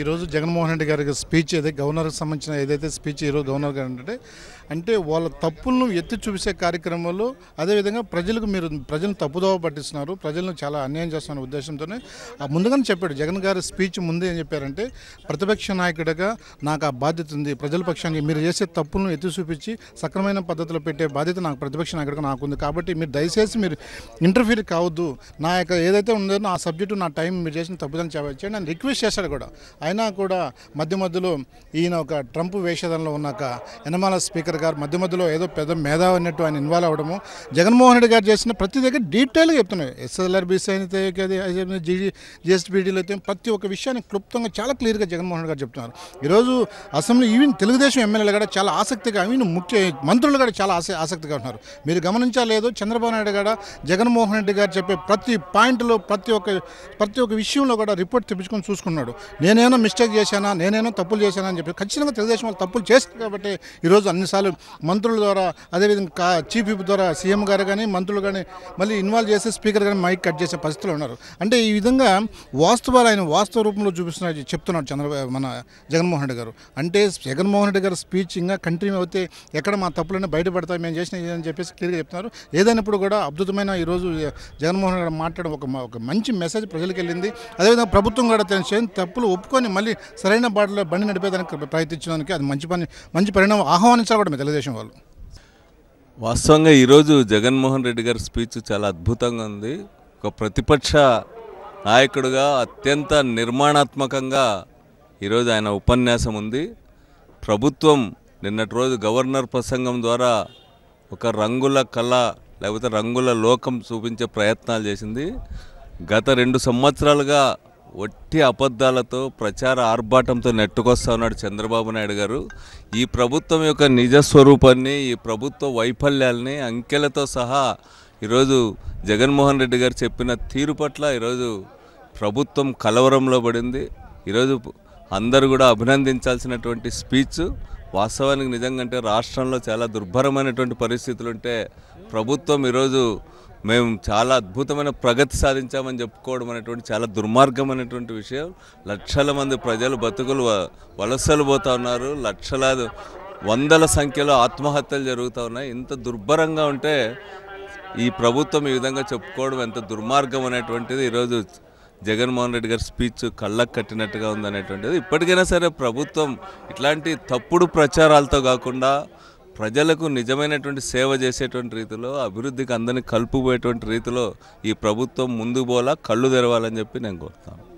ఈరోజు జగన్మోహన్ రెడ్డి గారికి స్పీచ్ ఏదైతే గవర్నర్కి సంబంధించిన ఏదైతే స్పీచ్ ఈరోజు గవర్నర్ గారు అంటే అంటే వాళ్ళ తప్పులను ఎత్తి చూపించే కార్యక్రమంలో అదేవిధంగా ప్రజలకు మీరు ప్రజలను తప్పుదోవ పట్టిస్తున్నారు ప్రజలను చాలా అన్యాయం చేస్తున్న ఉద్దేశంతోనే ముందుగానే చెప్పాడు జగన్ గారి స్పీచ్ ముందే ఏం చెప్పారంటే ప్రతిపక్ష నాయకుడిగా నాకు ఆ బాధ్యత ఉంది ప్రజల పక్షానికి మీరు చేసే తప్పులను ఎత్తి చూపించి సక్రమైన పద్ధతిలో పెట్టే బాధ్యత నాకు ప్రతిపక్ష నాయకుడిగా నాకుంది కాబట్టి మీరు దయచేసి మీరు ఇంటర్ఫీర్ కావద్దు నా యొక్క ఏదైతే ఉందో నా సబ్జెక్టు నా టైం మీరు చేసిన తప్పుదని చెప్పచ్చు అని రిక్వెస్ట్ చేశాడు కూడా అయినా కూడా మధ్య మధ్యలో ఈయన ఒక ట్రంప్ వేషధనలో ఉన్నాక యనమాల స్పీకర్ గారు మధ్య మధ్యలో ఏదో పెద్ద మేధావి అన్నట్టు ఆయన ఇన్వాల్వ్ అవ్వడము జగన్మోహన్ రెడ్డి గారు చేసిన ప్రతి దగ్గర డీటెయిల్గా చెప్తున్నాయి ఎస్ఎల్ఆర్బీసీ అయితే జీజీ జిఎస్బీడీలు అయితే ప్రతి ఒక్క విషయాన్ని క్లుప్తంగా చాలా క్లియర్గా జగన్మోహన్ రెడ్డి గారు చెప్తున్నారు ఈరోజు అసెంబ్లీ ఈవెన్ తెలుగుదేశం ఎమ్మెల్యేలు కూడా చాలా ఆసక్తిగా ఈవెన్ ముఖ్య మంత్రులు కూడా చాలా ఆస ఆసక్తిగా ఉన్నారు మీరు గమనించాలేదు చంద్రబాబు నాయుడు కూడా జగన్మోహన్ రెడ్డి గారు చెప్పే ప్రతి పాయింట్లో ప్రతి ఒక్క ప్రతి ఒక్క విషయంలో కూడా రిపోర్ట్ తెప్పించుకొని చూసుకున్నాడు నేనేమో నేనేనో మిస్టేక్ చేశానా నేనేనో తప్పులు చేశానా అని చెప్పి ఖచ్చితంగా తెలుగుదేశం వాళ్ళు తప్పులు చేస్తారు కాబట్టి ఈరోజు అన్నిసార్లు మంత్రుల ద్వారా అదేవిధంగా చీఫ్ విప్ ద్వారా సీఎం గారు కానీ మంత్రులు కానీ మళ్ళీ ఇన్వాల్వ్ చేసి స్పీకర్ కానీ మైక్ కట్ చేసే పరిస్థితులు ఉన్నారు అంటే ఈ విధంగా వాస్తవాలు ఆయన వాస్తవ రూపంలో చూపిస్తున్నారు చెప్తున్నాడు చంద్రబాబు మన జగన్మోహన్ రెడ్డి గారు అంటే జగన్మోహన్ రెడ్డి గారు స్పీచ్ ఇంకా కంటిన్యూ అయితే ఎక్కడ మా తప్పులన్నీ బయటపడతాయి మేము చేసిన అని చెప్పేసి క్లియర్గా చెప్తున్నారు ఏదైనప్పుడు కూడా అద్భుతమైన ఈరోజు జగన్మోహన్ రెడ్డి మాట్లాడడం ఒక మంచి మెసేజ్ ప్రజలకు వెళ్ళింది అదేవిధంగా ప్రభుత్వం కూడా తన తప్పులు ఒప్పుకొని యువతని మళ్ళీ సరైన బాటలో బండి నడిపేదానికి ప్రయత్నించడానికి అది మంచి పని మంచి పరిణామం ఆహ్వానించాలి కూడా తెలుగుదేశం వాళ్ళు వాస్తవంగా ఈరోజు జగన్మోహన్ రెడ్డి గారి స్పీచ్ చాలా అద్భుతంగా ఉంది ఒక ప్రతిపక్ష నాయకుడుగా అత్యంత నిర్మాణాత్మకంగా ఈరోజు ఆయన ఉపన్యాసం ఉంది ప్రభుత్వం నిన్నటి రోజు గవర్నర్ ప్రసంగం ద్వారా ఒక రంగుల కళ లేకపోతే రంగుల లోకం చూపించే ప్రయత్నాలు చేసింది గత రెండు సంవత్సరాలుగా ఒట్టి అబద్ధాలతో ప్రచార ఆర్భాటంతో నెట్టుకొస్తా ఉన్నాడు చంద్రబాబు నాయుడు గారు ఈ ప్రభుత్వం యొక్క నిజస్వరూపాన్ని ఈ ప్రభుత్వ వైఫల్యాల్ని అంకెలతో సహా ఈరోజు జగన్మోహన్ రెడ్డి గారు చెప్పిన తీరు పట్ల ఈరోజు ప్రభుత్వం కలవరంలో పడింది ఈరోజు అందరూ కూడా అభినందించాల్సినటువంటి స్పీచ్ వాస్తవానికి నిజంగా అంటే రాష్ట్రంలో చాలా దుర్భరమైనటువంటి పరిస్థితులు ఉంటే ప్రభుత్వం ఈరోజు మేము చాలా అద్భుతమైన ప్రగతి సాధించామని చెప్పుకోవడం అనేటువంటి చాలా దుర్మార్గమైనటువంటి విషయం లక్షల మంది ప్రజలు బతుకులు వలసలు పోతా ఉన్నారు లక్షలాది వందల సంఖ్యలో ఆత్మహత్యలు జరుగుతూ ఉన్నాయి ఇంత దుర్భరంగా ఉంటే ఈ ప్రభుత్వం ఈ విధంగా చెప్పుకోవడం ఎంత దుర్మార్గం అనేటువంటిది ఈరోజు జగన్మోహన్ రెడ్డి గారి స్పీచ్ కళ్ళకు కట్టినట్టుగా ఉందనేటువంటిది ఇప్పటికైనా సరే ప్రభుత్వం ఇట్లాంటి తప్పుడు ప్రచారాలతో కాకుండా ప్రజలకు నిజమైనటువంటి సేవ చేసేటువంటి రీతిలో అభివృద్ధికి అందరినీ కలుపుపోయేటువంటి రీతిలో ఈ ప్రభుత్వం ముందు పోలా కళ్ళు తెరవాలని చెప్పి నేను కోరుతాను